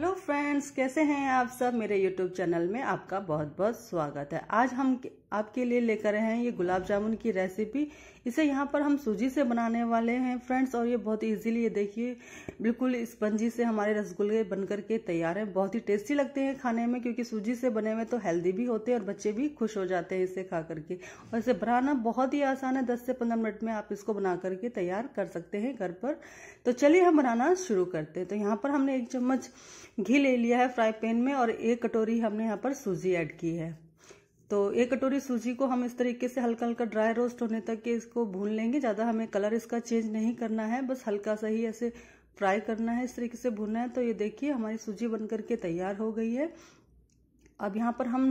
hello friends कैसे हैं आप सब मेरे यूट्यूब चैनल में आपका बहुत बहुत स्वागत है आज हम आपके लिए लेकर आए हैं ये गुलाब जामुन की रेसिपी इसे यहाँ पर हम सूजी से बनाने वाले हैं फ्रेंड्स और ये बहुत इजीली ये देखिए बिल्कुल स्पंजी से हमारे रसगुल्ले बनकर के तैयार हैं बहुत ही टेस्टी लगते हैं खाने में क्योंकि सूजी से बने हुए तो हेल्दी भी होते हैं और बच्चे भी खुश हो जाते हैं इसे खा करके और इसे बनाना बहुत ही आसान है दस से पंद्रह मिनट में आप इसको बना करके तैयार कर सकते हैं घर पर तो चलिए हम बनाना शुरू करते हैं तो यहाँ पर हमने एक चम्मच घी ले लिया है फ्राई पैन में और एक कटोरी हमने यहाँ पर सूजी ऐड की है तो एक कटोरी सूजी को हम इस तरीके से हल्का हल्का ड्राई रोस्ट होने तक के इसको भून लेंगे ज़्यादा हमें कलर इसका चेंज नहीं करना है बस हल्का सा ही ऐसे फ्राई करना है इस तरीके से भूनना है तो ये देखिए हमारी सूजी बन करके तैयार हो गई है अब यहाँ पर हम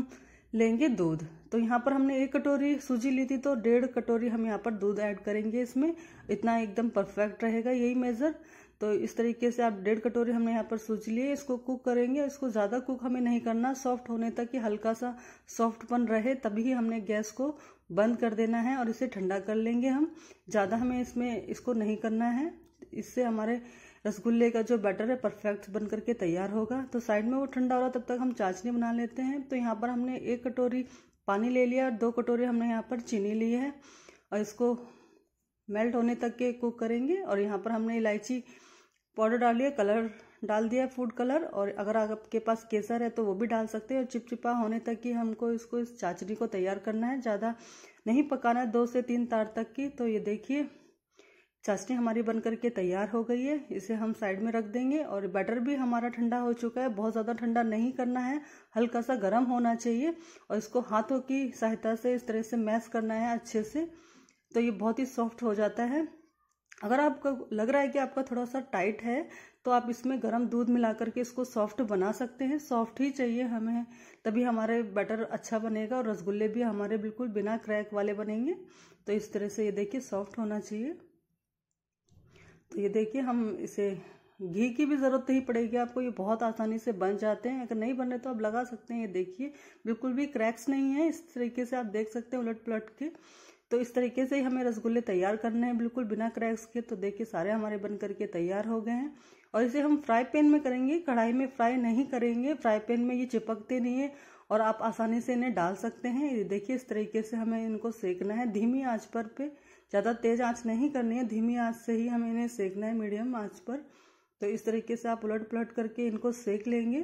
लेंगे दूध तो यहाँ पर हमने एक कटोरी सूजी ली थी तो डेढ़ कटोरी हम यहाँ पर दूध ऐड करेंगे इसमें इतना एकदम परफेक्ट रहेगा यही मेज़र तो इस तरीके से आप डेढ़ कटोरी हमने यहाँ पर सूजी ली है इसको कुक करेंगे इसको ज़्यादा कुक हमें नहीं करना सॉफ्ट होने तक कि हल्का सा सॉफ्टपन रहे तभी हमने गैस को बंद कर देना है और इसे ठंडा कर लेंगे हम ज़्यादा हमें इसमें इसको नहीं करना है इससे हमारे रसगुल्ले का जो बैटर है परफेक्ट बन करके तैयार होगा तो साइड में वो ठंडा हो रहा तब तक हम चाशनी बना लेते हैं तो यहाँ पर हमने एक कटोरी पानी ले लिया और दो कटोरी हमने यहाँ पर चीनी ली है और इसको मेल्ट होने तक के कुक करेंगे और यहाँ पर हमने इलायची पाउडर डाल लिया कलर डाल दिया है फूड कलर और अगर आपके पास केसर है तो वो भी डाल सकते हैं और चिपचिपा होने तक की हमको इसको इस चाचनी को तैयार करना है ज़्यादा नहीं पकाना है दो से तीन तार तक की तो ये देखिए चाशनी हमारी बन करके तैयार हो गई है इसे हम साइड में रख देंगे और बैटर भी हमारा ठंडा हो चुका है बहुत ज़्यादा ठंडा नहीं करना है हल्का सा गर्म होना चाहिए और इसको हाथों की सहायता से इस तरह से मैश करना है अच्छे से तो ये बहुत ही सॉफ्ट हो जाता है अगर आपको लग रहा है कि आपका थोड़ा सा टाइट है तो आप इसमें गर्म दूध मिला करके इसको सॉफ्ट बना सकते हैं सॉफ्ट ही चाहिए हमें तभी हमारे बैटर अच्छा बनेगा और रसगुल्ले भी हमारे बिल्कुल बिना क्रैक वाले बनेंगे तो इस तरह से ये देखिए सॉफ्ट होना चाहिए तो ये देखिए हम इसे घी की भी ज़रूरत नहीं पड़ेगी आपको ये बहुत आसानी से बन जाते हैं अगर नहीं बने तो आप लगा सकते हैं ये देखिए बिल्कुल भी क्रैक्स नहीं है इस तरीके से आप देख सकते हैं उलट पलट के तो इस तरीके से ही हमें रसगुल्ले तैयार करने हैं बिल्कुल बिना क्रैक्स के तो देखिए सारे हमारे बन करके तैयार हो गए हैं और इसे हम फ्राई पैन में करेंगे कढ़ाई में फ्राई नहीं करेंगे फ्राई पैन में ये चिपकते नहीं है और आप आसानी से इन्हें डाल सकते हैं देखिए इस तरीके से हमें इनको सेकना है धीमी आँच पर पे ज़्यादा तेज़ आँच नहीं करनी है धीमी आँच से ही हमें इन्हें सेकना है मीडियम आँच पर तो इस तरीके से आप उलट पलट करके इनको सेक लेंगे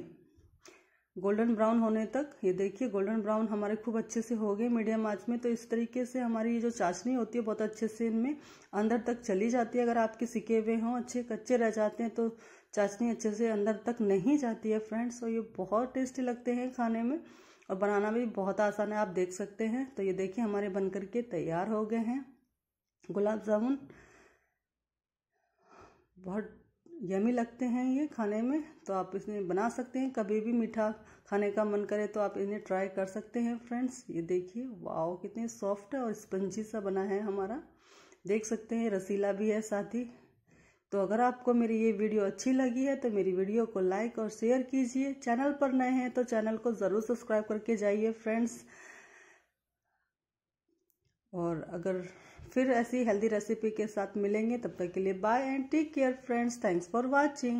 गोल्डन ब्राउन होने तक ये देखिए गोल्डन ब्राउन हमारे खूब अच्छे से हो गए मीडियम आंच में तो इस तरीके से हमारी ये जो चाशनी होती है बहुत अच्छे से इनमें अंदर तक चली जाती है अगर आपके सिके हुए हों अच्छे कच्चे रह जाते हैं तो चाशनी अच्छे से अंदर तक नहीं जाती है फ्रेंड्स और ये बहुत टेस्टी लगते हैं खाने में और बनाना भी बहुत आसान है आप देख सकते हैं तो ये देखिए हमारे बन करके तैयार हो गए हैं गुलाब जामुन बहुत यमी लगते हैं ये खाने में तो आप इसमें बना सकते हैं कभी भी मीठा खाने का मन करे तो आप इन्हें ट्राई कर सकते हैं फ्रेंड्स ये देखिए वाओ कितने सॉफ्ट और स्पंजी सा बना है हमारा देख सकते हैं रसीला भी है साथ ही तो अगर आपको मेरी ये वीडियो अच्छी लगी है तो मेरी वीडियो को लाइक और शेयर कीजिए चैनल पर नए हैं तो चैनल को ज़रूर सब्सक्राइब करके जाइए फ्रेंड्स और अगर फिर ऐसी हेल्दी रेसिपी के साथ मिलेंगे तब तक के लिए bye and take care friends thanks for watching